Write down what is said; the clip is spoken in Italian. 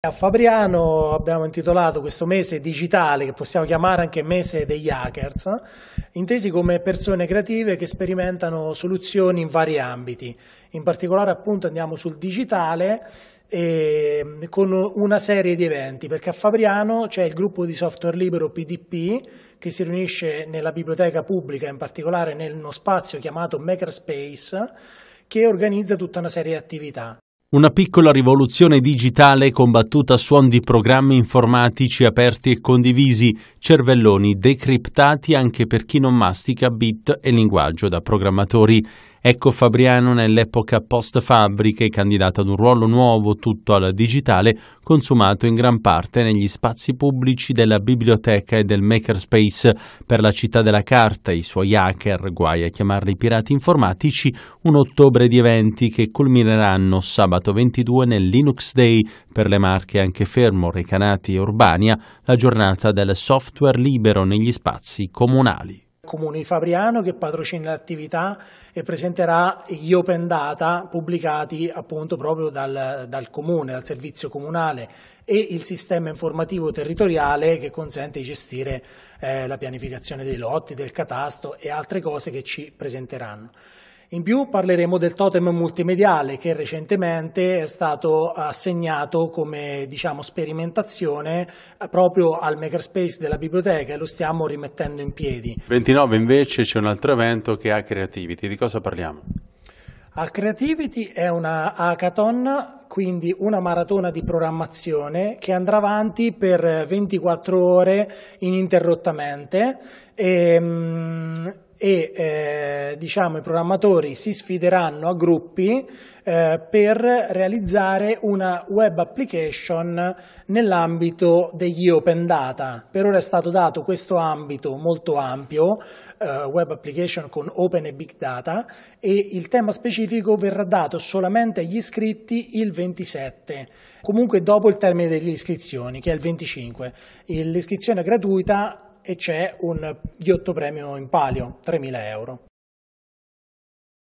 A Fabriano abbiamo intitolato questo mese digitale, che possiamo chiamare anche mese degli hackers, intesi come persone creative che sperimentano soluzioni in vari ambiti. In particolare appunto andiamo sul digitale e, ehm, con una serie di eventi, perché a Fabriano c'è il gruppo di software libero PDP che si riunisce nella biblioteca pubblica, in particolare nello spazio chiamato Makerspace, che organizza tutta una serie di attività. Una piccola rivoluzione digitale combattuta a suon di programmi informatici aperti e condivisi, cervelloni decriptati anche per chi non mastica bit e linguaggio da programmatori. Ecco Fabriano nell'epoca post fabbriche, candidato ad un ruolo nuovo tutto al digitale, consumato in gran parte negli spazi pubblici della biblioteca e del makerspace per la città della carta, i suoi hacker, guai a chiamarli pirati informatici, un ottobre di eventi che culmineranno sabato 22 nel Linux Day per le marche anche Fermo, Recanati e Urbania, la giornata del software libero negli spazi comunali. Comune di Fabriano che patrocina l'attività e presenterà gli open data pubblicati appunto proprio dal, dal Comune, dal servizio comunale e il sistema informativo territoriale che consente di gestire eh, la pianificazione dei lotti, del catasto e altre cose che ci presenteranno. In più parleremo del totem multimediale che recentemente è stato assegnato come diciamo, sperimentazione eh, proprio al makerspace della biblioteca e lo stiamo rimettendo in piedi. 29 invece c'è un altro evento che ha Creativity, di cosa parliamo? A Creativity è una hackathon quindi una maratona di programmazione che andrà avanti per 24 ore ininterrottamente. E, ehm, e eh, diciamo, i programmatori si sfideranno a gruppi eh, per realizzare una web application nell'ambito degli open data. Per ora è stato dato questo ambito molto ampio, eh, web application con open e big data, e il tema specifico verrà dato solamente agli iscritti il 27, comunque dopo il termine delle iscrizioni, che è il 25. L'iscrizione gratuita e c'è un ghiotto premio in palio, 3.000 euro.